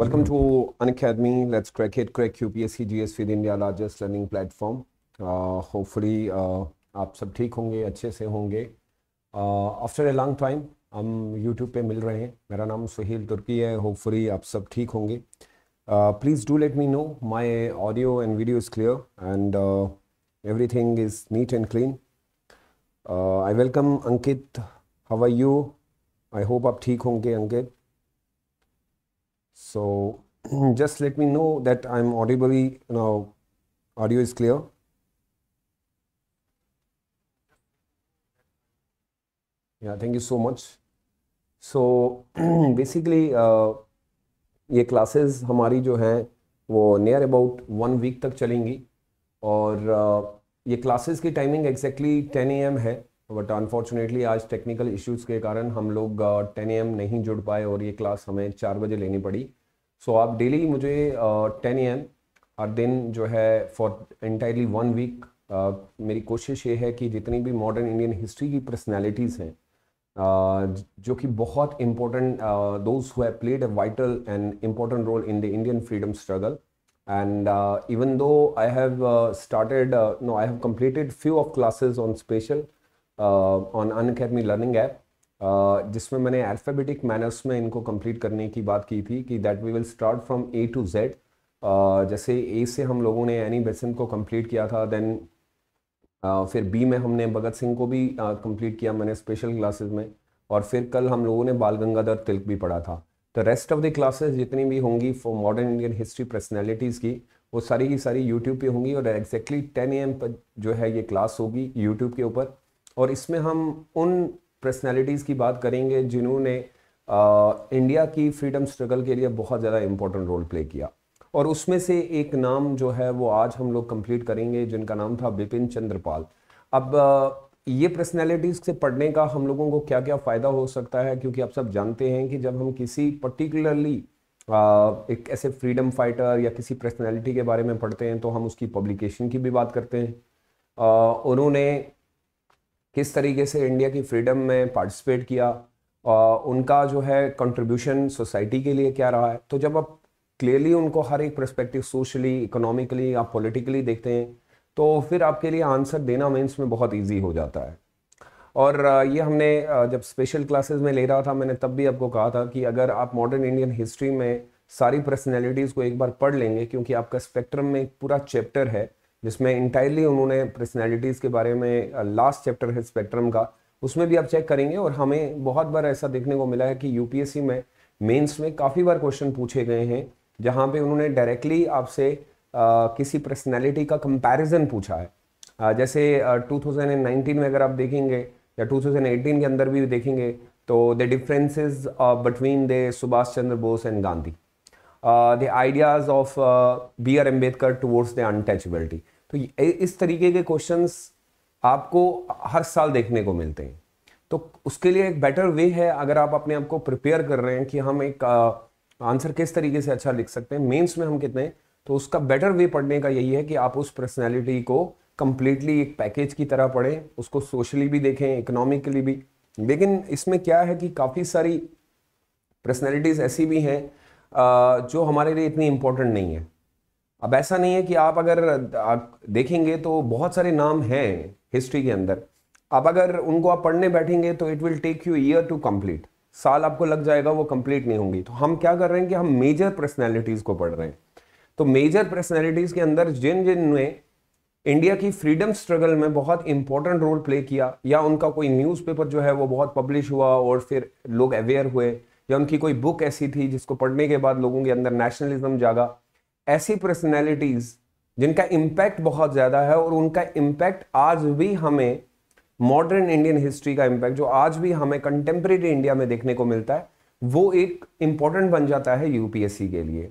Welcome to Unacademy. Let's crack it. Crack UPSC GS फिर India largest learning platform hopefully आप सब ठीक होंगे अच्छे से होंगे आफ्टर ए लॉन्ग टाइम हम यूट्यूब पे मिल रहे हैं मेरा नाम सुहेल तुर्की है होपफुली आप सब ठीक होंगे please do let me know my audio and video is clear and every thing is neat and clean I welcome Ankit how are you I hope आप ठीक होंगे Ankit So just let me know that I'm audibly, you know, audio is clear. Yeah, thank you so much. So basically uh, ye classes hamari jo हैं wo near about one week tak chalengi aur uh, ये classes की timing exactly 10 A M है but unfortunately आज technical issues के कारण हम लोग ten uh, M नहीं जुड़ पाए और ये क्लास हमें चार बजे लेनी पड़ी सो so, आप डेली मुझे टेन uh, एम हर दिन जो है फॉर एंटायरली वन वीक मेरी कोशिश ये है कि जितनी भी मॉडर्न इंडियन हिस्ट्री की पर्सनैलिटीज़ हैं uh, जो कि बहुत important those who have played a vital and important role in the Indian freedom struggle and even though I have started no I have completed few of classes on special on Unacademy learning app जिसमें मैंने alphabetic manners में इनको complete करने की बात की थी कि that we will start from A to Z जैसे ए से हम लोगों ने एनी बेसेंट को कंप्लीट किया था देन uh, फिर बी में हमने भगत सिंह को भी कंप्लीट uh, किया मैंने स्पेशल क्लासेस में और फिर कल हम लोगों ने बाल गंगाधर तिलक भी पढ़ा था तो रेस्ट ऑफ द क्लासेस जितनी भी होंगी for modern Indian history personalities की वो सारी की सारी यूट्यूब पे होंगी और एग्जैक्टली टेन ए एम पर जो है ये क्लास होगी यूट्यूब के ऊपर और इसमें हम उन पर्सनैलिटीज़ की बात करेंगे जिन्होंने इंडिया की फ्रीडम स्ट्रगल के लिए बहुत ज़्यादा इम्पोर्टेंट रोल प्ले किया और उसमें से एक नाम जो है वो आज हम लोग कंप्लीट करेंगे जिनका नाम था बिपिन चंद्रपाल अब आ, ये पर्सनैलिटीज़ से पढ़ने का हम लोगों को क्या क्या फ़ायदा हो सकता है क्योंकि आप सब जानते हैं कि जब हम किसी पर्टिकुलरली एक ऐसे फ्रीडम फाइटर या किसी पर्सनैलिटी के बारे में पढ़ते हैं तो हम उसकी पब्लिकेशन की भी बात करते हैं उन्होंने किस तरीके से इंडिया की फ्रीडम में पार्टिसिपेट किया उनका जो है कंट्रीब्यूशन सोसाइटी के लिए क्या रहा है तो जब आप क्लियरली उनको हर एक प्रस्पेक्टिव सोशली इकोनॉमिकली आप पॉलिटिकली देखते हैं तो फिर आपके लिए आंसर देना मीन्स में बहुत ईजी हो जाता है और ये हमने जब स्पेशल क्लासेस में ले रहा था मैंने तब भी आपको कहा था कि अगर आप मॉडर्न इंडियन हिस्ट्री में सारी पर्सनैलिटीज़ को एक बार पढ़ लेंगे क्योंकि आपका स्पेक्ट्रम में एक पूरा चैप्टर है जिसमें इंटायरली उन्होंने पर्सनैलिटीज़ के बारे में लास्ट uh, चैप्टर है स्पेक्ट्रम का उसमें भी आप चेक करेंगे और हमें बहुत बार ऐसा देखने को मिला है कि यूपीएससी में मेंस में काफ़ी बार क्वेश्चन पूछे गए हैं जहाँ पे उन्होंने डायरेक्टली आपसे uh, किसी पर्सनैलिटी का कंपैरिजन पूछा है आ, uh, जैसे आ, 2019 में अगर आप देखेंगे या 2018 के अंदर भी देखेंगे तो the differences between the Subhash Chandra Bose and Gandhi the ideas of B R Ambedkar towards the untouchability तो इस तरीके के क्वेश्चन आपको हर साल देखने को मिलते हैं तो उसके लिए एक बेटर वे है अगर आप अपने आप को प्रिपेयर कर रहे हैं कि हम एक आंसर uh, किस तरीके से अच्छा लिख सकते हैं मेंस में हम कितने तो उसका बेटर वे पढ़ने का यही है कि आप उस पर्सनैलिटी को कंप्लीटली एक पैकेज की तरह पढ़ें उसको सोशली भी देखें इकोनॉमिकली भी लेकिन इसमें क्या है कि काफ़ी सारी पर्सनैलिटीज़ ऐसी भी हैं जो हमारे लिए इतनी इम्पोर्टेंट नहीं है अब ऐसा नहीं है कि आप अगर देखेंगे तो बहुत सारे नाम हैं हिस्ट्री के अंदर अब अगर उनको आप पढ़ने बैठेंगे तो it will take you year to complete साल आपको लग जाएगा वो कंप्लीट नहीं होंगी तो हम क्या कर रहे हैं कि हम मेजर पर्सनैलिटीज़ को पढ़ रहे हैं तो मेजर पर्सनैलिटीज़ के अंदर जिन जिन ने इंडिया की फ्रीडम स्ट्रगल में बहुत इंपॉर्टेंट रोल प्ले किया या उनका कोई न्यूज़पेपर जो है वो बहुत पब्लिश हुआ और फिर लोग अवेयर हुए या उनकी कोई बुक ऐसी थी जिसको पढ़ने के बाद लोगों के अंदर नेशनलिज्म जागा ऐसी पर्सनैलिटीज़ जिनका इम्पैक्ट बहुत ज़्यादा है और उनका इम्पैक्ट आज भी हमें मॉडर्न इंडियन हिस्ट्री का इम्पैक्ट जो आज भी हमें कंटेम्प्रेरी इंडिया में देखने को मिलता है वो एक इम्पॉर्टेंट बन जाता है यूपीएससी के लिए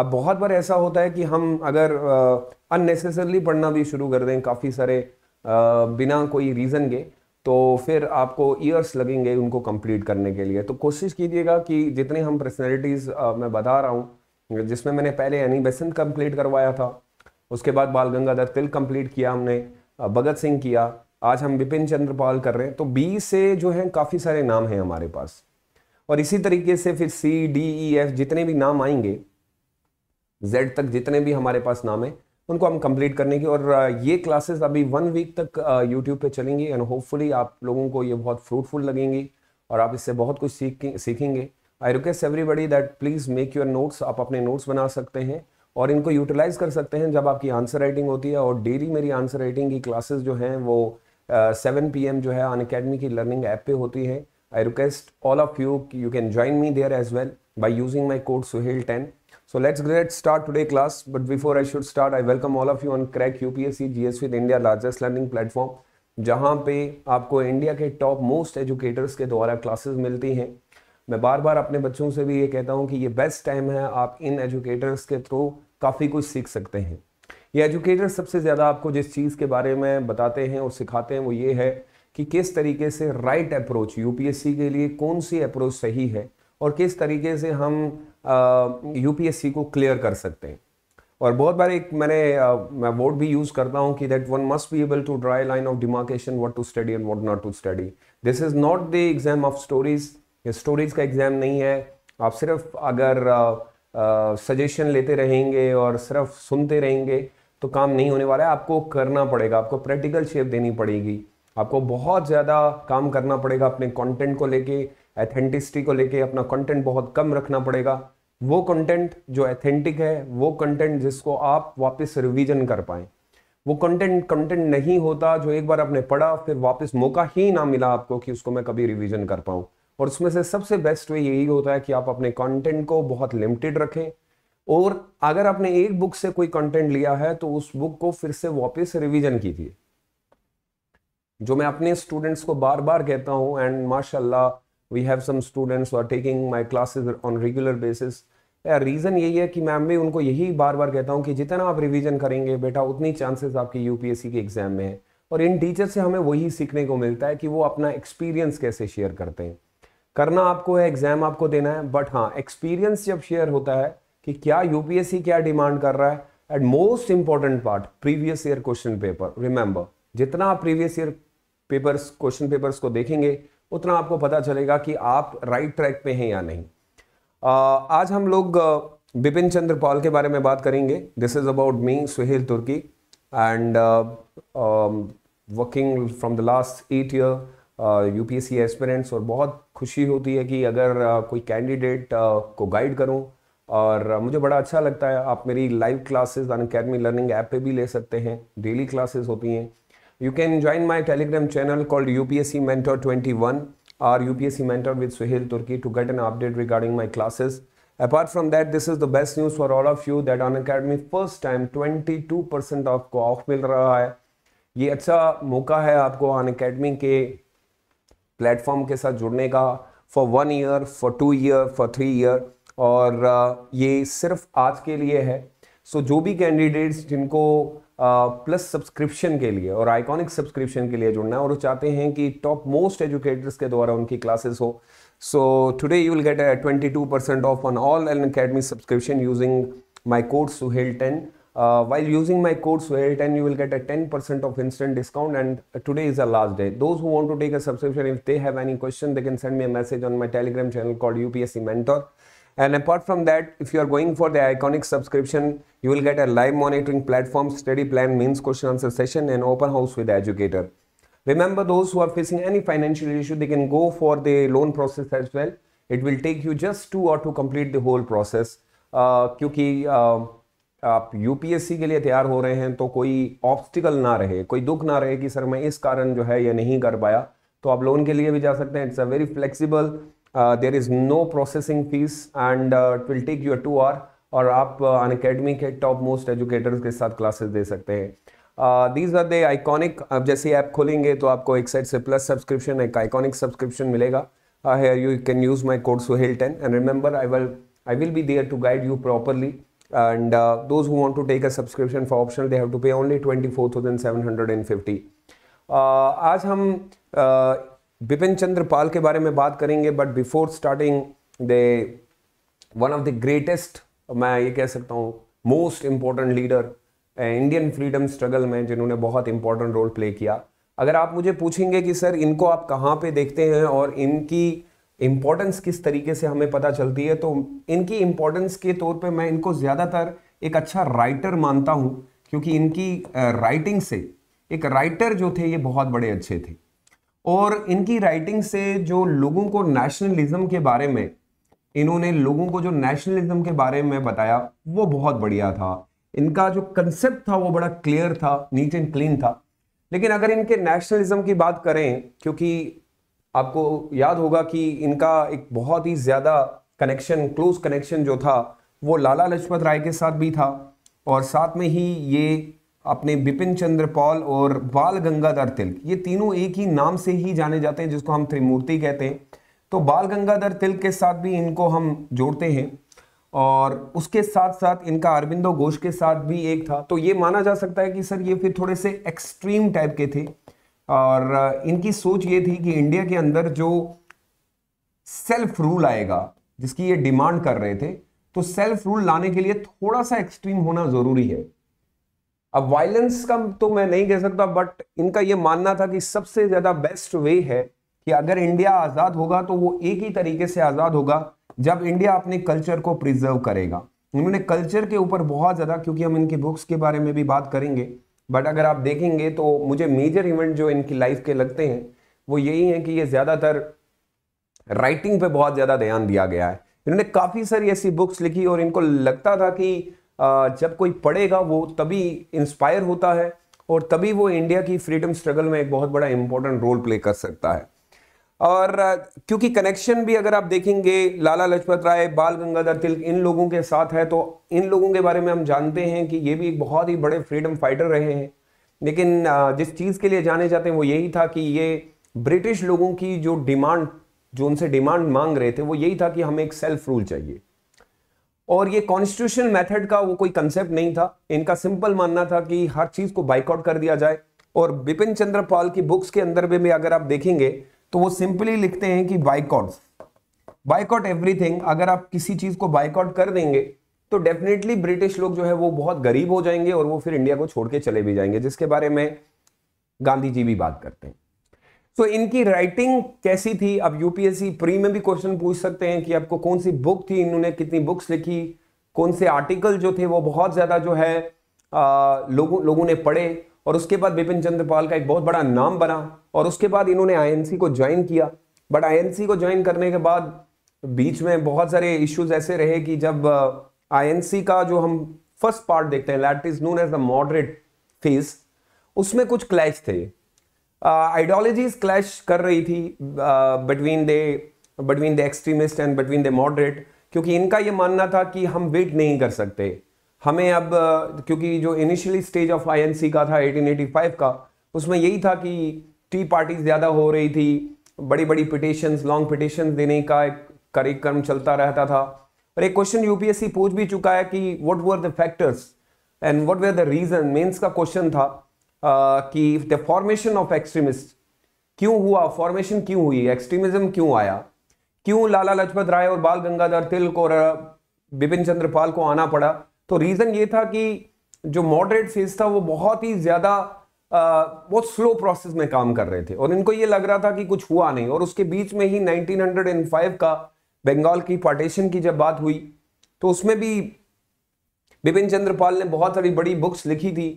अब बहुत बार ऐसा होता है कि हम अगर अननेसेसरली पढ़ना भी शुरू कर दें काफ़ी सारे आ, बिना कोई रीज़न के तो फिर आपको ईयर्स लगेंगे उनको कंप्लीट करने के लिए तो कोशिश कीजिएगा कि जितने हम पर्सनैलिटीज़ मैं बता रहा हूँ जिसमें मैंने पहले एनी बेसेंट कंप्लीट करवाया था उसके बाद बाल गंगाधर तिल कंप्लीट किया हमने भगत सिंह किया आज हम विपिन चंद्रपाल कर रहे हैं तो बी से जो है काफ़ी सारे नाम हैं हमारे पास और इसी तरीके से फिर सी डी ई एफ जितने भी नाम आएंगे जेड तक जितने भी हमारे पास नाम है उनको हम कंप्लीट करने की और ये क्लासेस अभी वन वीक तक यूट्यूब पे चलेंगी एंड होपफुली आप लोगों को ये बहुत फ्रूटफुल लगेंगी और आप इससे बहुत कुछ सीखेंगे I request everybody that please make your notes आप अपने नोट्स बना सकते हैं और इनको यूटिलाइज़ कर सकते हैं जब आपकी आंसर राइटिंग होती है और डेली मेरी आंसर राइटिंग की क्लासेस जो हैं वो सेवन पी जो है अन अकेडमी की लर्निंग ऐप पे होती है I request all of you you can join me there as well by using my code Suhail ten So let's get start today class. But before I should start, I welcome all of you on Crack UPSC GS with India largest learning platform, जहाँ पे आपको India के top most educators के द्वारा classes मिलती हैं मैं बार बार अपने बच्चों से भी ये कहता हूँ कि ये बेस्ट टाइम है आप इन एजुकेटर्स के थ्रू काफ़ी कुछ सीख सकते हैं ये एजुकेटर सबसे ज़्यादा आपको जिस चीज़ के बारे में बताते हैं और सिखाते हैं वो ये है कि किस तरीके से राइट अप्रोच यूपीएससी के लिए कौन सी अप्रोच सही है और किस तरीके से हम यूपीएससी को क्लियर कर सकते हैं और बहुत बार एक मैंने मैं वर्ड भी यूज़ करता हूँ कि that one must be able to draw line of demarcation what to study and what not to study this is not the exam of stories stories का एग्ज़ाम नहीं है आप सिर्फ अगर सजेशन लेते रहेंगे और सिर्फ सुनते रहेंगे तो काम नहीं होने वाला है आपको करना पड़ेगा आपको प्रैक्टिकल शेप देनी पड़ेगी आपको बहुत ज़्यादा काम करना पड़ेगा अपने कंटेंट को लेके एथेंटिसिटी को लेके अपना कंटेंट बहुत कम रखना पड़ेगा वो कंटेंट जो एथेंटिक है वो कंटेंट जिसको आप वापस रिवीजन कर पाए वो कंटेंट कंटेंट नहीं होता जो एक बार आपने पढ़ा फिर वापस मौका ही ना मिला आपको कि उसको मैं कभी रिवीजन कर पाऊं और उसमें से सबसे बेस्ट वे यही होता है कि आप अपने कंटेंट को बहुत लिमिटेड रखें और अगर आपने एक बुक से कोई कंटेंट लिया है तो उस बुक को फिर से वापस रिवीजन कीजिए जो मैं अपने स्टूडेंट्स को बार बार कहता हूँ एंड माशाल्लाह we have some students are taking my classes on regular basis यार रीज़न यही है कि मैम भी उनको यही बार बार कहता हूँ कि जितना आप रिवीजन करेंगे बेटा उतनी चांसेस आपकी यू के एग्जाम में है और इन टीचर से हमें वही सीखने को मिलता है कि वो अपना एक्सपीरियंस कैसे शेयर करते हैं करना आपको है एग्जाम आपको देना है बट हाँ एक्सपीरियंस जब शेयर होता है कि क्या यूपीएससी क्या डिमांड कर रहा है at most important part previous year question paper remember जितना आप previous year papers question papers को देखेंगे उतना आपको पता चलेगा कि आप राइट ट्रैक पे हैं या नहीं आज हम लोग बिपिन चंद्र पॉल के बारे में बात करेंगे this is about me Suhail Turki and working from the last eight year U P S C aspirants और बहुत खुशी होती है कि अगर uh, कोई कैंडिडेट uh, को गाइड करूं और मुझे बड़ा अच्छा लगता है आप मेरी live classes Unacademy learning app पे भी ले सकते हैं डेली क्लासेस होती हैं you can join my Telegram channel called U P S C mentor twenty one R U P S C mentor with Suhel Turki to get an update regarding my classes apart from that this is the best news for all of you that Unacademy first time twenty two percent of को off मिल रहा है ये अच्छा मौका है आपको on academy के प्लेटफॉर्म के साथ जुड़ने का for one year for two year for three year और uh, ये सिर्फ आज के लिए है सो so, जो भी कैंडिडेट्स जिनको प्लस सब्सक्रिप्शन के लिए और आइकॉनिक सब्सक्रिप्शन के लिए जुड़ना है और वो चाहते हैं कि टॉप मोस्ट एजुकेटर्स के द्वारा उनकी क्लासेस हो so today you will get twenty two percent off on all Unacademy subscription using my code Suhail ten while using my code Suhail ten you will get a ten percent off instant discount and today is a last day those who want to take a subscription if they have any question they can send me message on my Telegram channel call U P S C And apart from that, if you are going for the iconic subscription, you will get a live monitoring platform, study plan, means question answer session, and open house with the educator. Remember, those who are facing any financial issue, they can go for the loan process as well. It will take you just two or to complete the whole process. Uh, क्योंकि uh, आप UPSC के लिए तैयार हो रहे हैं obstacle, कोई obstacle ना रहे कोई दुख ना रहे कि सर मैं इस कारण जो है ये नहीं कर पाया तो आप लोन के लिए भी जा सकते हैं it's a very flexible there is no processing fees and it will take your to are और आप अन uh, अकेडमी के टॉप मोस्ट एजुकेटर्स के साथ क्लासेस दे सकते हैं दीज आर दे आइकॉनिक अब जैसे ऐप खोलेंगे तो आपको एक साइड से प्लस सब्सक्रिप्शन एक आइकॉनिक सब्सक्रिप्शन मिलेगा here you can use my code Suhail ten and remember I will I will be there to guide you properly and those to take a subscription for to they have to pay only twenty four thousand seven hundred and fifty आज हम uh, Bipin Chandra पाल के बारे में बात करेंगे but before starting the one of the greatest मैं ये कह सकता हूँ most important leader Indian freedom struggle में जिन्होंने बहुत इंपॉर्टेंट रोल प्ले किया अगर आप मुझे पूछेंगे कि सर इनको आप कहाँ पे देखते हैं और इनकी इम्पोर्टेंस किस तरीके से हमें पता चलती है तो इनकी इम्पोर्टेंस के तौर पे मैं इनको ज़्यादातर एक अच्छा राइटर मानता हूँ क्योंकि इनकी राइटिंग eh, से एक राइटर जो थे ये बहुत बड़े अच्छे थे और इनकी राइटिंग से जो लोगों को नेशनलिज्म के बारे में इन्होंने लोगों को जो नेशनलिज्म के बारे में बताया वो बहुत बढ़िया था इनका जो कंसेप्ट था वो बड़ा क्लियर था नीट एंड क्लीन था लेकिन अगर इनके नेशनलिज्म की बात करें क्योंकि आपको याद होगा कि इनका एक बहुत ही ज़्यादा कनेक्शन क्लोज कनेक्शन जो था वो लाला लजपत राय के साथ भी था और साथ में ही ये अपने बिपिन चंद्र पॉल और बाल गंगाधर तिलक ये तीनों एक ही नाम से ही जाने जाते हैं जिसको हम त्रिमूर्ति कहते हैं तो बाल गंगाधर तिलक के साथ भी इनको हम जोड़ते हैं और उसके साथ साथ इनका अरविंदो घोष के साथ भी एक था तो ये माना जा सकता है कि सर ये फिर थोड़े से एक्सट्रीम टाइप के थे और इनकी सोच ये थी कि इंडिया के अंदर जो सेल्फ रूल आएगा जिसकी ये डिमांड कर रहे थे तो सेल्फ रूल लाने के लिए थोड़ा सा एक्सट्रीम होना ज़रूरी है अब वायलेंस का तो मैं नहीं कह सकता बट इनका यह मानना था कि सबसे ज्यादा बेस्ट वे है कि अगर इंडिया आजाद होगा तो वो एक ही तरीके से आजाद होगा जब इंडिया अपने कल्चर को प्रिजर्व करेगा उन्होंने कल्चर के ऊपर बहुत ज्यादा क्योंकि हम इनके बुक्स के बारे में भी बात करेंगे बट अगर आप देखेंगे तो मुझे मेजर इवेंट जो इनकी लाइफ के लगते हैं वो यही है कि ये ज्यादातर राइटिंग पे बहुत ज्यादा ध्यान दिया गया है इन्होंने काफी सारी ऐसी बुक्स लिखी और इनको लगता था कि जब कोई पढ़ेगा वो तभी इंस्पायर होता है और तभी वो इंडिया की फ्रीडम स्ट्रगल में एक बहुत बड़ा इम्पोर्टेंट रोल प्ले कर सकता है और क्योंकि कनेक्शन भी अगर आप देखेंगे लाला लजपत राय बाल गंगाधर तिलक इन लोगों के साथ है तो इन लोगों के बारे में हम जानते हैं कि ये भी एक बहुत ही बड़े फ्रीडम फाइटर रहे हैं लेकिन जिस चीज़ के लिए जाने जाते हैं वो यही था कि ये ब्रिटिश लोगों की जो डिमांड जो उनसे डिमांड मांग रहे थे वो यही था कि हमें एक सेल्फ रूल चाहिए और ये कॉन्स्टिट्यूशनल मेथड का वो कोई कंसेप्ट नहीं था इनका सिंपल मानना था कि हर चीज़ को बाइकआउट कर दिया जाए और बिपिन चंद्र पाल की बुक्स के अंदर भी अगर आप देखेंगे तो वो सिंपली लिखते हैं कि बाइकआउट बाइकआउट एवरीथिंग अगर आप किसी चीज़ को बाइकआउट कर देंगे तो डेफिनेटली ब्रिटिश लोग जो है वो बहुत गरीब हो जाएंगे और वो फिर इंडिया को छोड़ के चले भी जाएंगे जिसके बारे में गांधी जी भी बात करते हैं तो इनकी राइटिंग कैसी थी अब यूपीएससी प्री में भी क्वेश्चन पूछ सकते हैं कि आपको कौन सी बुक थी इन्होंने कितनी बुक्स लिखी कौन से आर्टिकल जो थे वो बहुत ज़्यादा जो है लोगों लोगों ने पढ़े और उसके बाद बिपिन चंद्रपाल का एक बहुत बड़ा नाम बना और उसके बाद इन्होंने आईएनसी को ज्वाइन किया बट आईएनसी को ज्वाइन करने के बाद बीच में बहुत सारे इश्यूज ऐसे रहे कि जब आईएनसी का जो हम फर्स्ट पार्ट देखते हैं let is known as the moderate phase उसमें कुछ क्लैश थे आइडियोलॉजीज uh, क्लैश कर रही थी between they between the extremist and between the moderate क्योंकि इनका ये मानना था कि हम वेट नहीं कर सकते हमें अब uh, क्योंकि जो इनिशियली स्टेज ऑफ आईएनसी का था 1885 का उसमें यही था कि टी पार्टीज ज़्यादा हो रही थी बड़ी बड़ी पिटिशंस लॉन्ग पिटिशंस देने का एक कार्यक्रम चलता रहता था और एक क्वेश्चन यूपीएससी पूछ भी चुका है कि what were the factors and what were the reason mains का क्वेश्चन था कि द फॉर्मेशन ऑफ एक्सट्रीमिस्ट क्यों हुआ फॉर्मेशन क्यों हुई एक्सट्रीमिज्म क्यों आया क्यों लाला लाजपत राय और बाल गंगाधर तिलक और बिपिन चंद्रपाल को आना पड़ा तो रीज़न ये था कि जो मॉडरेट फेज था वो बहुत ही ज़्यादा बहुत स्लो प्रोसेस में काम कर रहे थे और इनको ये लग रहा था कि कुछ हुआ नहीं और उसके बीच में ही 1905 का बंगाल की पार्टीशन की जब बात हुई तो उसमें भी बिपिन चंद्रपाल ने बहुत सारी बड़ी बुक्स लिखी थी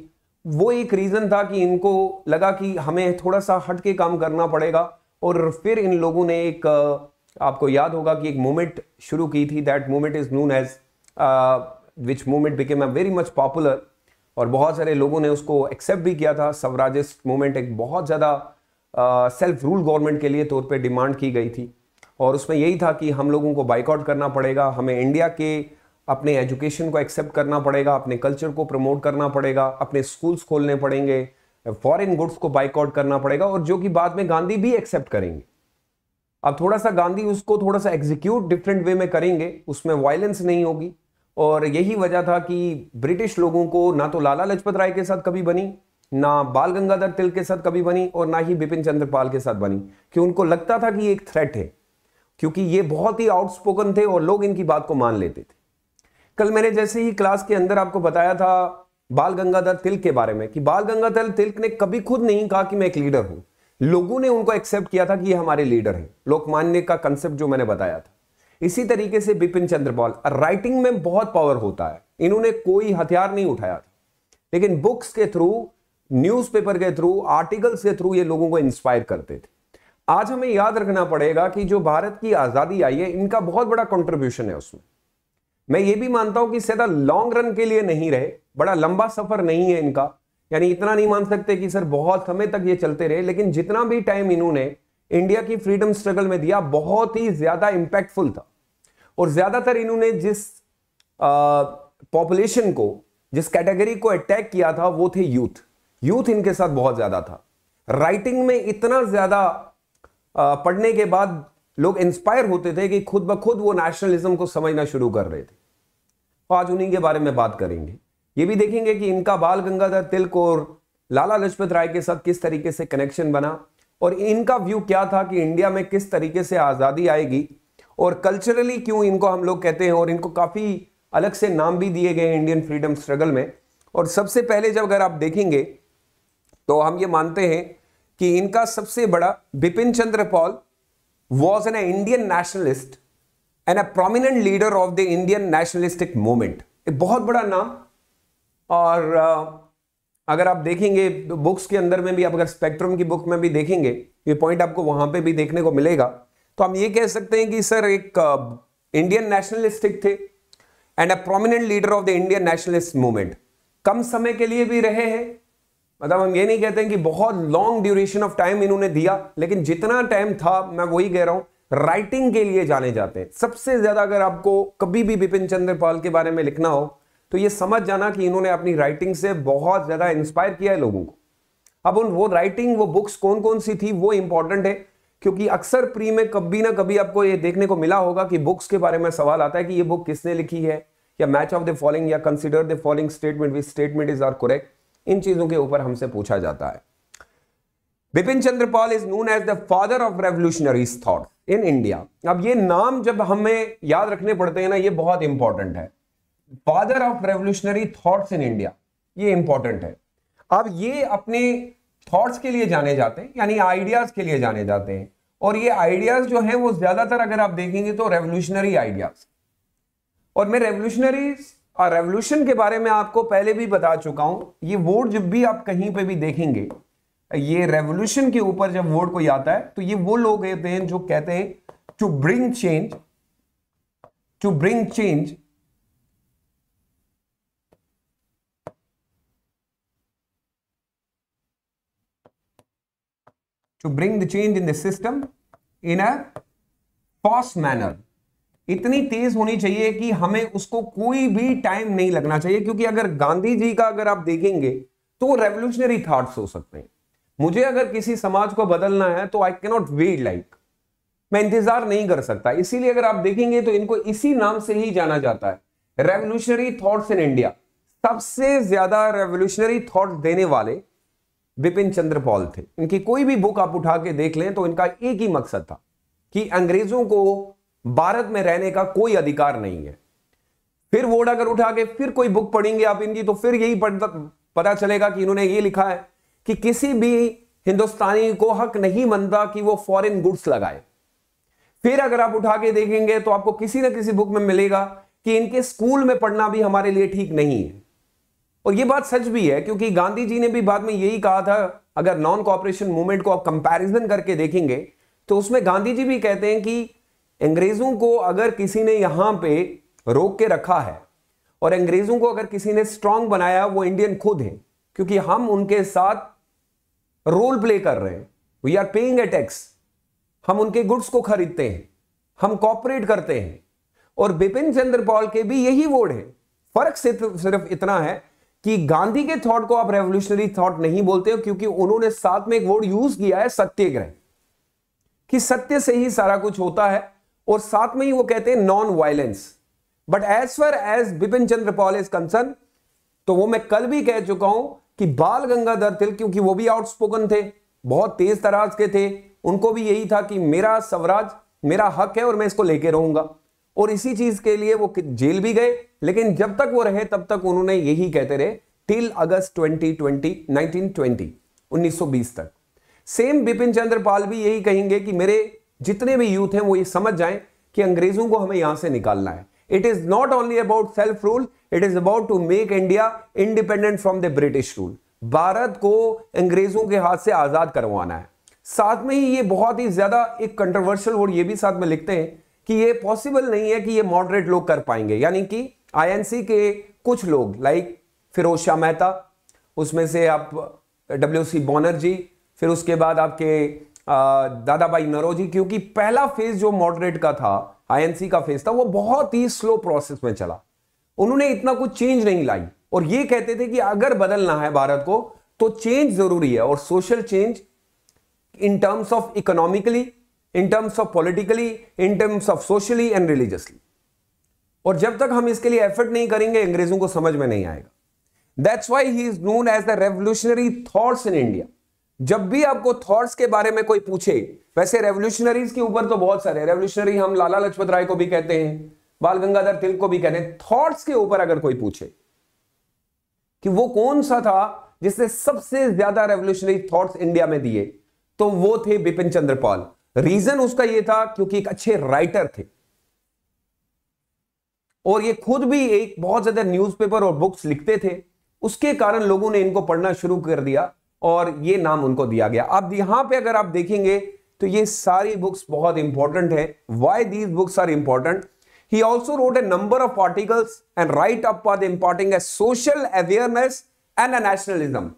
वो एक रीज़न था कि इनको लगा कि हमें थोड़ा सा हट के काम करना पड़ेगा और फिर इन लोगों ने एक आपको याद होगा कि एक मूवमेंट शुरू की थी that movement is known as which movement became a very much popular और बहुत सारे लोगों ने उसको एक्सेप्ट भी किया था स्वराजिस्ट मूवमेंट एक बहुत ज़्यादा सेल्फ रूल गवर्नमेंट के लिए तौर पर डिमांड की गई थी और उसमें यही था कि हम लोगों को बाइकआउट करना पड़ेगा हमें इंडिया के अपने एजुकेशन को एक्सेप्ट करना पड़ेगा अपने कल्चर को प्रमोट करना पड़ेगा अपने स्कूल्स खोलने पड़ेंगे फॉरेन गुड्स को बाइकआउट करना पड़ेगा और जो कि बाद में गांधी भी एक्सेप्ट करेंगे अब थोड़ा सा गांधी उसको थोड़ा सा एग्जीक्यूट डिफरेंट वे में करेंगे उसमें वायलेंस नहीं होगी और यही वजह था कि ब्रिटिश लोगों को ना तो लाला लजपत राय के साथ कभी बनी ना बाल गंगाधर तिल के साथ कभी बनी और ना ही बिपिन चंद्र पाल के साथ बनी कि उनको लगता था कि ये एक थ्रेट है क्योंकि ये बहुत ही आउटस्पोकन थे और लोग इनकी बात को मान लेते थे कल मैंने जैसे ही क्लास के अंदर आपको बताया था बाल गंगाधर तिलक के बारे में कि बाल गंगाधर तिलक ने कभी खुद नहीं कहा कि मैं एक लीडर हूं लोगों ने उनको एक्सेप्ट किया था कि ये हमारे लीडर हैं लोकमान्य का कंसेप्ट जो मैंने बताया था इसी तरीके से बिपिन चंद्र पॉल राइटिंग में बहुत पावर होता है इन्होंने कोई हथियार नहीं उठाया था लेकिन बुक्स के थ्रू न्यूज़पेपर के थ्रू आर्टिकल्स के थ्रू ये लोगों को इंस्पायर करते थे आज हमें याद रखना पड़ेगा कि जो भारत की आज़ादी आई है इनका बहुत बड़ा कॉन्ट्रीब्यूशन है उसमें मैं ये भी मानता हूं कि सदा लॉन्ग रन के लिए नहीं रहे बड़ा लंबा सफर नहीं है इनका यानी इतना नहीं मान सकते कि सर बहुत समय तक ये चलते रहे लेकिन जितना भी टाइम इन्होंने इंडिया की फ्रीडम स्ट्रगल में दिया बहुत ही ज्यादा इम्पैक्टफुल था और ज्यादातर इन्होंने जिस पॉपुलेशन को जिस कैटेगरी को अटैक किया था वो थे यूथ यूथ इनके साथ बहुत ज्यादा था राइटिंग में इतना ज्यादा पढ़ने के बाद लोग इंस्पायर होते थे कि खुद ब खुद वो नेशनलिज्म को समझना शुरू कर रहे थे तो आज उन्हीं के बारे में बात करेंगे ये भी देखेंगे कि इनका बाल गंगाधर तिलक और लाला लजपत राय के साथ किस तरीके से कनेक्शन बना और इनका व्यू क्या था कि इंडिया में किस तरीके से आज़ादी आएगी और कल्चरली क्यों इनको हम लोग कहते हैं और इनको काफ़ी अलग से नाम भी दिए गए इंडियन फ्रीडम स्ट्रगल में और सबसे पहले जब अगर आप देखेंगे तो हम ये मानते हैं कि इनका सबसे बड़ा Bipin Chandra Pal was an a Indian nationalist and a prominent leader of the Indian nationalistic movement एक बहुत बड़ा नाम और अगर आप देखेंगे बुक्स के अंदर में भी आप अगर स्पेक्ट्रम की बुक में भी देखेंगे ये पॉइंट आपको वहां पे भी देखने को मिलेगा तो हम ये कह सकते हैं कि सर एक इंडियन नेशनलिस्टिक थे and a prominent leader of the Indian nationalist movement कम समय के लिए भी रहे हैं मतलब हम ये नहीं कहते हैं कि बहुत लॉन्ग ड्यूरेशन ऑफ टाइम इन्होंने दिया लेकिन जितना टाइम था मैं वही कह रहा हूं राइटिंग के लिए जाने जाते हैं सबसे ज्यादा अगर आपको कभी भी बिपिन चंद्र पाल के बारे में लिखना हो तो ये समझ जाना कि इन्होंने अपनी राइटिंग से बहुत ज्यादा इंस्पायर किया है लोगों को अब उन वो राइटिंग वो बुक्स कौन कौन सी थी वो इंपॉर्टेंट है क्योंकि अक्सर प्री में कभी ना कभी आपको ये देखने को मिला होगा कि बुक्स के बारे में सवाल आता है कि ये बुक किसने लिखी है या मैच ऑफ द फॉलोइंग या consider the following statement with statement is are correct इन चीजों के ऊपर हमसे पूछा जाता है Bipin Chandra Pal is known as the father of revolutionaries thought in India अब ये नाम जब हमें याद रखने पड़ते हैं ना ये बहुत इंपॉर्टेंट है father of revolutionary thoughts in India ये इंपॉर्टेंट है अब ये अपने थॉट्स के लिए जाने जाते हैं यानी आइडियाज के लिए जाने जाते हैं और ये आइडियाज जो है वो ज्यादातर अगर आप देखेंगे तो रेवोल्यूशनरी आइडियाज और मैं रेवोल्यूशनरी रेवोल्यूशन के बारे में आपको पहले भी बता चुका हूं ये वोट जब भी आप कहीं पे भी देखेंगे ये रेवोल्यूशन के ऊपर जब वर्ड कोई आता है तो ये वो लोग होते हैं जो कहते हैं to bring change to bring change to bring the change in the system in a fast manner इतनी तेज होनी चाहिए कि हमें उसको कोई भी टाइम नहीं लगना चाहिए क्योंकि अगर गांधी जी का अगर आप देखेंगे तो रेवोल्यूशनरी थॉट्स हो सकते हैं मुझे अगर किसी समाज को बदलना है तो आई कैनॉट वेट लाइक मैं इंतजार नहीं कर सकता इसीलिए अगर आप देखेंगे तो इनको इसी नाम से ही जाना जाता है रेवोल्यूशनरी थॉट्स इन इंडिया सबसे ज्यादा रेवोल्यूशनरी थॉट देने वाले बिपिन चंद्र पॉल थे इनकी कोई भी बुक आप उठा के देख लें तो इनका एक ही मकसद था कि अंग्रेजों को भारत में रहने का कोई अधिकार नहीं है फिर वोट अगर उठा के फिर कोई बुक पढ़ेंगे आप इनकी तो फिर यही पता चलेगा कि इन्होंने ये लिखा है कि किसी भी हिंदुस्तानी को हक नहीं बनता कि वो फॉरेन गुड्स लगाए फिर अगर आप उठा के देखेंगे तो आपको किसी ना किसी बुक में मिलेगा कि इनके स्कूल में पढ़ना भी हमारे लिए ठीक नहीं है और ये बात सच भी है क्योंकि गांधी जी ने भी बाद में यही कहा था अगर नॉन कॉपरेशन मूवमेंट को आप कंपैरिजन करके देखेंगे तो उसमें गांधी जी भी कहते हैं कि अंग्रेजों को अगर किसी ने यहां पे रोक के रखा है और अंग्रेजों को अगर किसी ने स्ट्रांग बनाया वो इंडियन खुद है क्योंकि हम उनके साथ रोल प्ले कर रहे हैं we are paying a tax हम उनके गुड्स को खरीदते हैं हम कॉपरेट करते हैं और बिपिन चंद्र पॉल के भी यही वोड है फर्क सिर्फ सिर्फ इतना है कि गांधी के थॉट को आप रेवोल्यूशनरी थॉट नहीं बोलते हो क्योंकि उन्होंने साथ में एक वर्ड यूज किया है सत्याग्रह कि सत्य से ही सारा कुछ होता है और साथ में ही वो कहते हैं non violence but as far as Bipin Chandra Pal is concern तो वो मैं कल भी कह चुका हूं कि बाल गंगाधर तिलक क्योंकि वो भी आउटस्पोकन थे बहुत तेज तराज के थे उनको भी यही था कि मेरा स्वराज मेरा हक है और मैं इसको लेके रहूंगा और इसी चीज के लिए वो जेल भी गए लेकिन जब तक वो रहे तब तक उन्होंने यही कहते रहे टिल अगस्त 2020 1920 1920 तक सेम बिपिन चंद्र पाल भी यही कहेंगे कि मेरे जितने भी यूथ हैं वो ये समझ जाएं कि अंग्रेजों को हमें यहां से निकालना है It is not only about self rule, it is about to make India independent from the British rule. Bharat को अंग्रेजों के हाथ से आजाद करवाना है साथ में ही ये बहुत ही ज्यादा एक कंट्रोवर्शियल वर्ड ये भी साथ में लिखते हैं कि ये पॉसिबल नहीं है कि ये मॉडरेट लोग कर पाएंगे यानी कि आईएनसी के कुछ लोग लाइक फिरोज शाह मेहता उसमें से आप डब्ल्यू सी बॉनर्जी फिर उसके बाद आपके दादा भाई नरोजी क्योंकि पहला फेज जो मॉडरेट का था आईएनसी का फेस था वो बहुत ही स्लो प्रोसेस में चला उन्होंने इतना कुछ चेंज नहीं लाई और ये कहते थे कि अगर बदलना है भारत को तो चेंज जरूरी है और social change in terms of economically in terms of politically in terms of socially and religiously और जब तक हम इसके लिए एफर्ट नहीं करेंगे अंग्रेजों को समझ में नहीं आएगा that's why he is known as the revolutionary thoughts in India जब भी आपको थॉट्स के बारे में कोई पूछे वैसे रेवोल्यूशनरीज के ऊपर तो बहुत सारे रेवोल्यूशनरी हम लाला लजपत राय को भी कहते हैं बाल गंगाधर तिलक को भी कहते हैं थॉट्स के ऊपर अगर कोई पूछे कि वो कौन सा था जिसने सबसे ज्यादा रेवोल्यूशनरी थॉट्स इंडिया में दिए तो वो थे बिपिन चंद्र पाल रीजन उसका ये था क्योंकि एक अच्छे राइटर थे और ये खुद भी एक बहुत ज्यादा न्यूज और बुक्स लिखते थे उसके कारण लोगों ने इनको पढ़ना शुरू कर दिया और ये नाम उनको दिया गया अब यहां पे अगर आप देखेंगे तो ये सारी बुक्स बहुत इंपॉर्टेंट है why these books are important he also wrote a number of articles and write up for a social awareness and a nationalism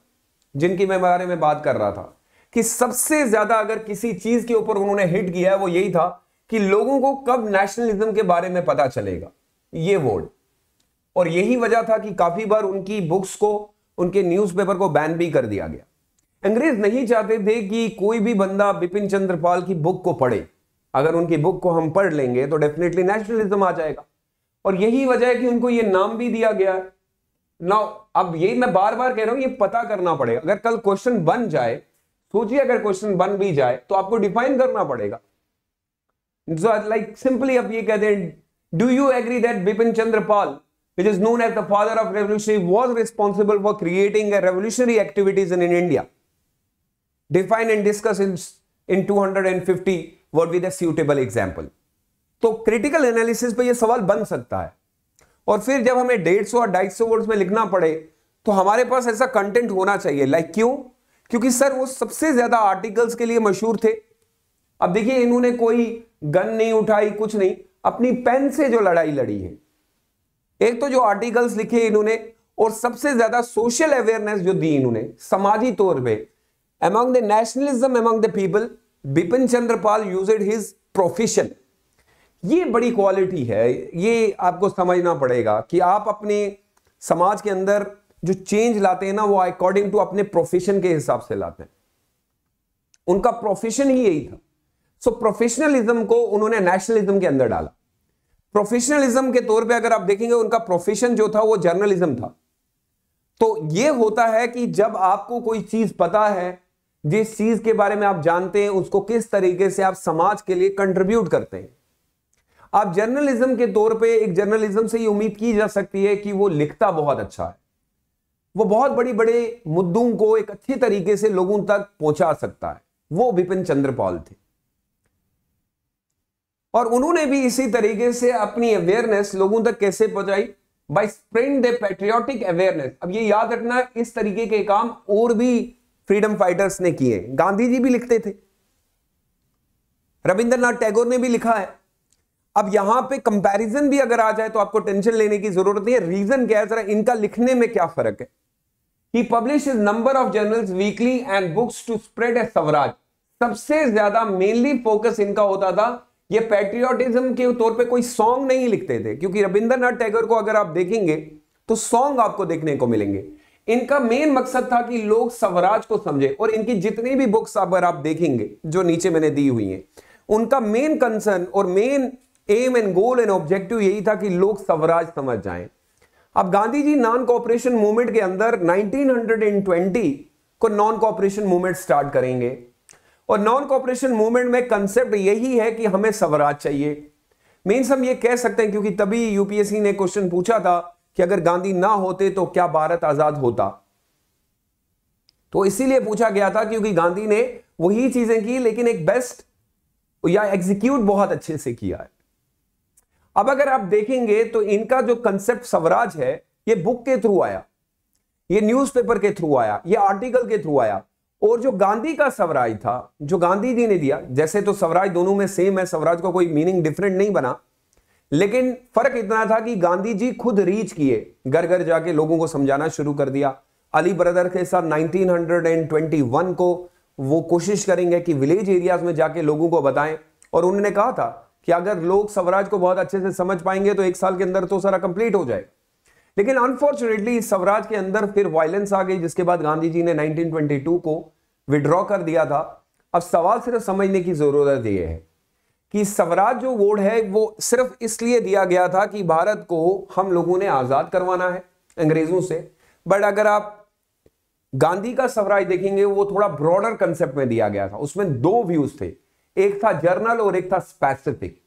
जिनकी मैं बारे में बात कर रहा था कि सबसे ज्यादा अगर किसी चीज के ऊपर उन्होंने हिट किया है वो यही था कि लोगों को कब नेशनलिज्म के बारे में पता चलेगा ये वर्ड और यही वजह था कि काफी बार उनकी बुक्स को उनके न्यूज़पेपर को बैन भी कर दिया गया अंग्रेज नहीं चाहते थे कि कोई भी बंदा बिपिन चंद्रपाल की बुक को पढ़े अगर उनकी बुक को हम पढ़ लेंगे तो डेफिनेटली नेशनलिज्म आ जाएगा और यही वजह है कि उनको ये नाम भी दिया गया ना अब ये मैं बार बार कह रहा हूं ये पता करना पड़ेगा अगर कल क्वेश्चन बन जाए सोचिए अगर क्वेश्चन बन भी जाए तो आपको डिफाइन करना पड़ेगा लाइक सिंपली अब ये कहते हैं do you agree that Bipin Chandrapal which is known at the father of revolution was responsible for creating revolutionary activities in India in define and discuss in in 250 what with a suitable example. तो critical analysis पे ये सवाल बन सकता है और फिर जब हमें डेढ़ सौ और ढाई सौ वर्ड्स में लिखना पड़े तो हमारे पास ऐसा कंटेंट होना चाहिए लाइक like क्यों क्योंकि सर वो सबसे ज्यादा आर्टिकल्स के लिए मशहूर थे अब देखिए इन्होंने कोई गन नहीं उठाई कुछ नहीं अपनी पेन से जो लड़ाई लड़ी है एक तो जो आर्टिकल्स लिखे इन्होंने और सबसे ज्यादा सोशल अवेयरनेस जो दी इन्होंने समाजी तौर पर among the nationalism among the people Bipin Chandrapal used his profession ये बड़ी क्वालिटी है ये आपको समझना पड़ेगा कि आप अपने समाज के अंदर जो चेंज लाते हैं ना वो अकॉर्डिंग टू अपने प्रोफेशन के हिसाब से लाते हैं उनका प्रोफेशन ही यही था सो so, प्रोफेशनलिज्म को उन्होंने नेशनलिज्म के अंदर डाला प्रोफेशनलिज्म के तौर पे अगर आप देखेंगे उनका प्रोफेशन जो था वो जर्नलिज्म था तो ये होता है कि जब आपको कोई चीज पता है जिस चीज के बारे में आप जानते हैं उसको किस तरीके से आप समाज के लिए कंट्रीब्यूट करते हैं आप जर्नलिज्म के तौर पे एक जर्नलिज्म से ये उम्मीद की जा सकती है कि वो लिखता बहुत अच्छा है वो बहुत बड़ी बड़े मुद्दों को एक अच्छे तरीके से लोगों तक पहुंचा सकता है वो विपिन चंद्रपाल थे और उन्होंने भी इसी तरीके से अपनी अवेयरनेस लोगों तक कैसे पहुंचाई by spread the patriotic awareness अब ये याद रखना इस तरीके के काम और भी फ्रीडम फाइटर्स ने किए गांधी जी भी लिखते थे रविंद्रनाथ टैगोर ने भी लिखा है अब यहां पे कंपैरिजन भी अगर आ जाए तो आपको टेंशन लेने की जरूरत नहीं है रीजन क्या है जरा इनका लिखने में क्या फर्क है he publish number of journals weekly and books to spread a swaraj सबसे ज्यादा मेनली फोकस इनका होता था ये पेट्रियोटिज्म के तौर पे कोई सॉन्ग नहीं लिखते थे क्योंकि रविंद्रनाथ टैगोर को अगर आप देखेंगे तो सॉन्ग आपको देखने को मिलेंगे इनका मेन मकसद था कि लोग स्वराज को समझे और इनकी जितनी भी बुक्स अगर आप देखेंगे जो नीचे मैंने दी हुई हैं उनका मेन कंसर्न और main aim and goal and objective यही था कि लोग स्वराज समझ जाएं अब Gandhi ji non cooperation movement के अंदर 1920 को नॉन कॉपरेशन मूवमेंट स्टार्ट करेंगे और नॉन कॉपरेशन मूवमेंट में कंसेप्ट यही है कि हमें स्वराज चाहिए मीन्स हम ये कह सकते हैं क्योंकि तभी यूपीएससी ने क्वेश्चन पूछा था कि अगर गांधी ना होते तो क्या भारत आजाद होता तो इसीलिए पूछा गया था क्योंकि गांधी ने वही चीजें की लेकिन एक बेस्ट या एग्जीक्यूट बहुत अच्छे से किया है अब अगर आप देखेंगे तो इनका जो कंसेप्ट स्वराज है ये बुक के थ्रू आया ये न्यूज़पेपर के थ्रू आया ये आर्टिकल के थ्रू आया और जो गांधी का स्वराज था जो गांधी जी ने दिया जैसे तो स्वराज दोनों में सेम है स्वराज का को कोई मीनिंग डिफरेंट नहीं बना लेकिन फर्क इतना था कि गांधी जी खुद रीच किए घर घर जाके लोगों को समझाना शुरू कर दिया अली ब्रदर के साथ 1921 को वो कोशिश करेंगे कि विलेज एरियाज में जाके लोगों को बताएं और उन्होंने कहा था कि अगर लोग स्वराज को बहुत अच्छे से समझ पाएंगे तो एक साल के अंदर तो सारा कंप्लीट हो जाए लेकिन अनफॉर्चुनेटली स्वराज के अंदर फिर वायलेंस आ गई जिसके बाद गांधी जी ने नाइनटीन को विड्रॉ कर दिया था अब सवाल सिर्फ समझने की जरूरत यह है कि स्वराज जो वोड है वो सिर्फ इसलिए दिया गया था कि भारत को हम लोगों ने आज़ाद करवाना है अंग्रेज़ों से बट अगर आप गांधी का स्वराज देखेंगे वो थोड़ा ब्रॉडर कंसेप्ट में दिया गया था उसमें दो व्यूज थे एक था जर्नल और एक था स्पेसिफिक